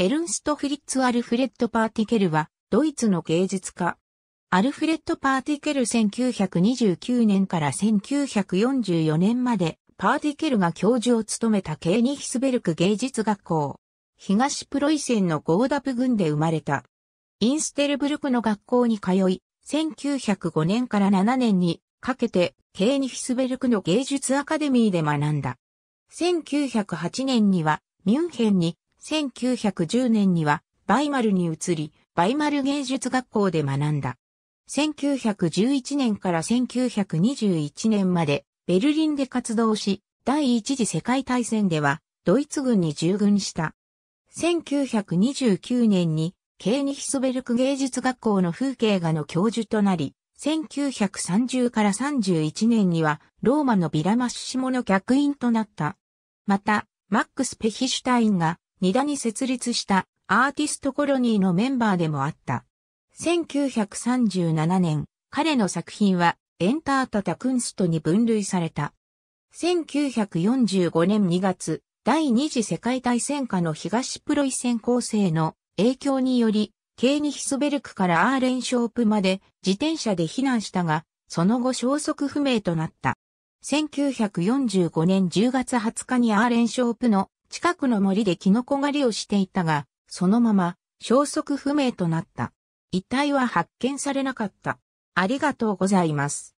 エルンスト・フリッツ・アルフレッド・パーティケルは、ドイツの芸術家。アルフレッド・パーティケル1929年から1944年まで、パーティケルが教授を務めたケーニヒスベルク芸術学校。東プロイセンのゴーダプ郡で生まれた。インステルブルクの学校に通い、1905年から7年にかけて、ケーニヒスベルクの芸術アカデミーで学んだ。1908年には、ミュンヘンに1910年にはバイマルに移り、バイマル芸術学校で学んだ。1911年から1921年までベルリンで活動し、第一次世界大戦ではドイツ軍に従軍した。1929年にケーニヒソベルク芸術学校の風景画の教授となり、1930から31年にはローマのビラマッシモの客員となった。また、マックス・ペヒシュタインが二田に設立したアーティストコロニーのメンバーでもあった。1937年、彼の作品はエンタータタクンストに分類された。1945年2月、第二次世界大戦下の東プロイセン構成の影響により、ケーニヒスベルクからアーレンショープまで自転車で避難したが、その後消息不明となった。1945年10月20日にアーレンショープの近くの森でキノコ狩りをしていたが、そのまま消息不明となった。遺体は発見されなかった。ありがとうございます。